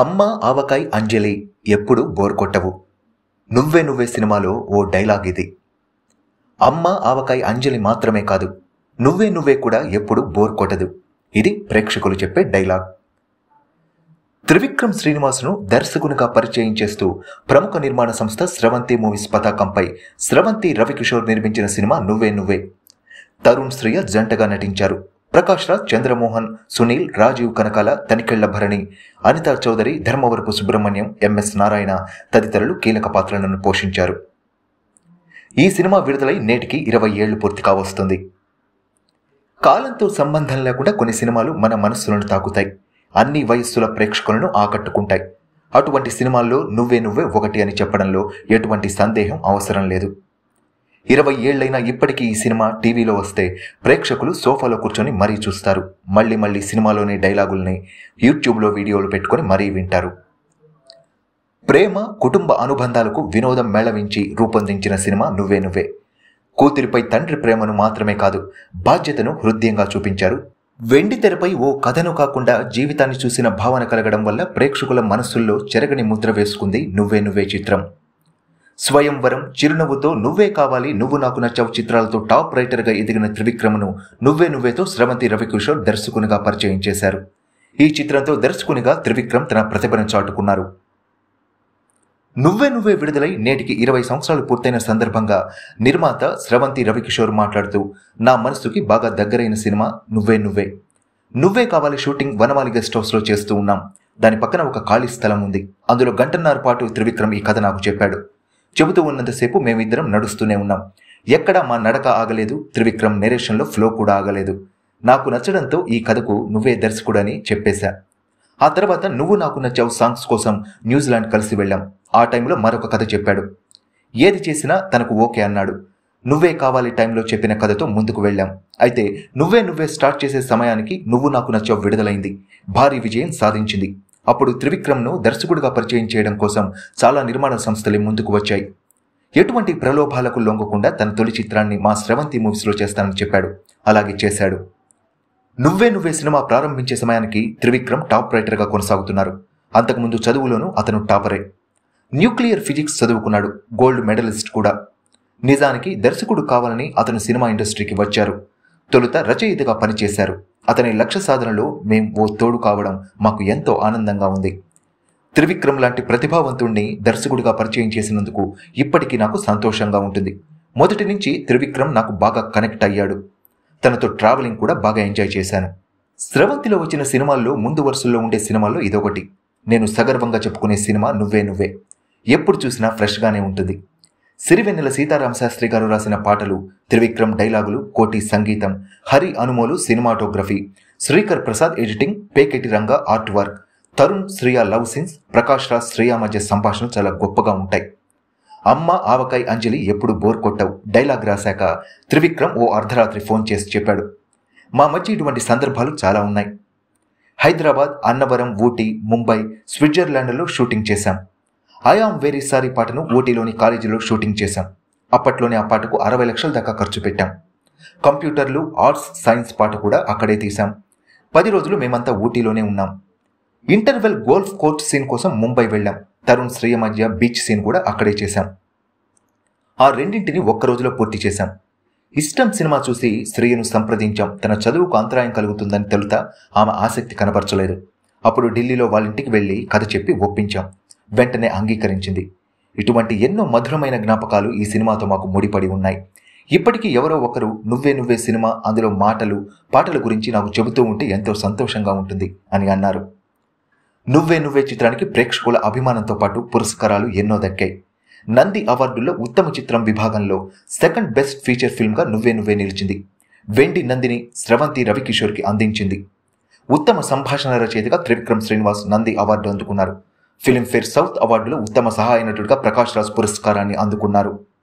అమ్మ ఆవకాయ్ అంజలి ఎప్పుడు బోర్ కొట్టవు నువ్వే నువ్వే సినిమాలో ఓ డైలాగ్ ఇది అమ్మ ఆవకాయ్ అంజలి మాత్రమే కాదు నువ్వే నువ్వే కూడా ఎప్పుడు బోర్ కొట్టదు ఇది ప్రేక్షకులు చెప్పే డైలాగ్ త్రివిక్రమ్ శ్రీనివాస్ను దర్శకునిగా పరిచయం చేస్తూ ప్రముఖ నిర్మాణ సంస్థ స్రవంతి మూవీస్ పతాకంపై స్రవంతి రవికిషోర్ నిర్మించిన సినిమా నువ్వే నువ్వే తరుణ్ శ్రీయ జంటగా నటించారు ప్రకాష్ రాజ్ చంద్రమోహన్ సునీల్ రాజీవ్ కనకాల తనికెళ్ల భరణి అనితా చౌదరి ధర్మవరపు సుబ్రహ్మణ్యం ఎంఎస్ నారాయణ తదితరులు కీలక పాత్రలను పోషించారు ఈ సినిమా విడుదలై నేటికి ఇరవై ఏళ్లు పూర్తి కావస్తుంది కాలంతో సంబంధం లేకుండా కొన్ని సినిమాలు మన మనస్సులను తాకుతాయి అన్ని వయస్సుల ప్రేక్షకులను ఆకట్టుకుంటాయి అటువంటి సినిమాల్లో నువ్వే నువ్వే ఒకటి అని చెప్పడంలో ఎటువంటి సందేహం అవసరం లేదు ఇరవై ఏళ్లైనా ఇప్పటికీ ఈ సినిమా టీవీలో వస్తే ప్రేక్షకులు సోఫాలో కూర్చొని మరీ చూస్తారు మళ్ళీ మళ్ళీ సినిమాలోని డైలాగుల్ని యూట్యూబ్లో వీడియోలు పెట్టుకొని మరీ వింటారు ప్రేమ కుటుంబ అనుబంధాలకు వినోదం మేళవించి రూపొందించిన సినిమా నువ్వే నువ్వే కూతురిపై తండ్రి ప్రేమను మాత్రమే కాదు బాధ్యతను హృదయంగా చూపించారు వెండి తెరపై ఓ కథను కాకుండా జీవితాన్ని చూసిన భావన కలగడం వల్ల ప్రేక్షకుల మనస్సుల్లో చెరగని ముద్ర వేసుకుంది నువ్వే నువ్వే చిత్రం స్వయంవరం చిరునవ్వుతో నువ్వే కావాలి నువ్వు నాకు నచ్చావు చిత్రాలతో టాప్ రైటర్గా ఎదిగిన త్రివిక్రమను నువ్వే నువ్వేతో స్రవంతి రవికిషోర్ దర్శకునిగా పరిచయం చేశారు ఈ చిత్రంతో దర్శకునిగా త్రివిక్రమ్ తన ప్రతిభను చాటుకున్నారు నువ్వే నువ్వే విడుదలై నేటికి ఇరవై సంవత్సరాలు పూర్తయిన సందర్భంగా నిర్మాత స్రవంతి రవికిషోర్ మాట్లాడుతూ నా మనసుకి బాగా దగ్గరైన సినిమా నువ్వే నువ్వే నువ్వే కావాలి షూటింగ్ వనమాలి గెస్ట్ హౌస్లో చేస్తూ ఉన్నాం దాని పక్కన ఒక ఖాళీ స్థలం ఉంది అందులో గంటన్నర పాటు త్రివిక్రమ్ ఈ కథ నాకు చెప్పాడు చెబుతూ ఉన్నంతసేపు మేమిద్దరం నడుస్తూనే ఉన్నాం ఎక్కడా మా నడక ఆగలేదు త్రివిక్రమ్ నెరేషన్లో ఫ్లో కూడా ఆగలేదు నాకు నచ్చడంతో ఈ కథకు నువ్వే దర్శకుడని చెప్పేశా ఆ తర్వాత నువ్వు నాకు నచ్చావు సాంగ్స్ కోసం న్యూజిలాండ్ కలిసి వెళ్ళాం ఆ టైంలో మరొక కథ చెప్పాడు ఏది చేసినా తనకు ఓకే అన్నాడు నువ్వే కావాలి టైంలో చెప్పిన కథతో ముందుకు వెళ్ళాం అయితే నువ్వే నువ్వే స్టార్ట్ చేసే సమయానికి నువ్వు నాకు నచ్చావు విడుదలైంది భారీ విజయం సాధించింది అప్పుడు త్రివిక్రమ్ను దర్శకుడిగా పరిచయం చేయడం కోసం చాలా నిర్మాణ సంస్థలే ముందుకు వచ్చాయి ఎటువంటి ప్రలోభాలకు లొంగకుండా తన తొలి చిత్రాన్ని మా స్రవంతి మూవీస్లో చేస్తానని చెప్పాడు అలాగే చేశాడు నువ్వే నువ్వే సినిమా ప్రారంభించే సమయానికి త్రివిక్రమ్ టాప్ రైటర్గా కొనసాగుతున్నారు అంతకుముందు చదువులోనూ అతను టాపరే న్యూక్లియర్ ఫిజిక్స్ చదువుకున్నాడు గోల్డ్ మెడలిస్ట్ కూడా నిజానికి దర్శకుడు కావాలని అతను సినిమా ఇండస్ట్రీకి వచ్చారు తొలుత రచయితగా పనిచేశారు అతని లక్ష్య సాధనలో మేం ఓ తోడు కావడం మాకు ఎంతో ఆనందంగా ఉంది త్రివిక్రమ్ లాంటి ప్రతిభావంతుణ్ణి దర్శకుడిగా పరిచయం చేసినందుకు ఇప్పటికీ నాకు సంతోషంగా ఉంటుంది మొదటి నుంచి త్రివిక్రమ్ నాకు బాగా కనెక్ట్ అయ్యాడు తనతో ట్రావెలింగ్ కూడా బాగా ఎంజాయ్ చేశాను స్రవంతిలో వచ్చిన సినిమాల్లో ముందు వరుసల్లో ఉండే సినిమాల్లో ఇదొకటి నేను సగర్వంగా చెప్పుకునే సినిమా నువ్వే నువ్వే ఎప్పుడు చూసినా ఫ్రెష్గానే ఉంటుంది సిరివెన్నెల సీతారామ శాస్త్రి గారు రాసిన పాటలు త్రివిక్రమ్ డైలాగులు కోటి సంగీతం Hari Anumolu cinematography Sreekar Prasad editing Peketi Ranga art work Tarun Shriya love scenes Prakash Raj Shriya మధ్య సంభాషణ చాలా గొప్పగా ఉంటాయి అమ్మ ఆవకాయ్ అంజలి ఎప్పుడు బోర్ కొట్టవు డైలాగ్ రాశాక త్రివిక్రమ్ ఓ అర్ధరాత్రి ఫోన్ చేసి చెప్పాడు మా మధ్య ఇటువంటి సందర్భాలు చాలా ఉన్నాయి హైదరాబాద్ అన్నవరం ఊటీ ముంబై స్విట్జర్లాండ్లో షూటింగ్ చేశాం ఐ వెరీ సారీ పాటను ఓటీలోని కాలేజీలో షూటింగ్ చేశాం అప్పట్లోనే ఆ పాటకు అరవై లక్షల దాకా ఖర్చు పెట్టాం కంప్యూటర్లు ఆర్ట్స్ సైన్స్ పాట కూడా అక్కడే తీశాం పది రోజులు మేమంతా ఊటీలోనే ఉన్నాం ఇంటర్వెల్ గోల్ఫ్ కోర్ట్ సీన్ కోసం ముంబై వెళ్ళాం తరుణ్ శ్రీయ మధ్య బీచ్ సీన్ కూడా అక్కడే చేశాం ఆ రెండింటిని ఒక్క రోజులో పూర్తి చేశాం ఇష్టం సినిమా చూసి శ్రీయను సంప్రదించాం తన చదువుకు అంతరాయం కలుగుతుందని తెలుత ఆమె ఆసక్తి కనపరచలేదు అప్పుడు ఢిల్లీలో వాళ్ళ ఇంటికి వెళ్ళి కథ చెప్పి ఒప్పించాం వెంటనే అంగీకరించింది ఇటువంటి ఎన్నో మధురమైన జ్ఞాపకాలు ఈ సినిమాతో మాకు ముడిపడి ఉన్నాయి ఇప్పటికీ ఎవరో ఒకరు నువ్వే నువ్వే సినిమా అందులో మాటలు పాటల గురించి నాకు చెబుతూ ఉంటే ఎంతో సంతోషంగా ఉంటుంది అని అన్నారు నువ్వే నువ్వే చిత్రానికి ప్రేక్షకుల అభిమానంతో పాటు పురస్కారాలు ఎన్నో దక్కాయి నంది అవార్డుల్లో ఉత్తమ చిత్రం విభాగంలో సెకండ్ బెస్ట్ ఫీచర్ ఫిల్మ్గా నువ్వే నువ్వే నిలిచింది వెండి నందిని స్రవంతి రవికిషోర్కి అందించింది ఉత్తమ సంభాషణ రచయితగా త్రివిక్రమ్ శ్రీనివాస్ నంది అవార్డు అందుకున్నారు ఫిలింఫేర్ సౌత్ అవార్డులో ఉత్తమ సహాయ నటుడిగా ప్రకాష్ రాజ్ పురస్కారాన్ని అందుకున్నారు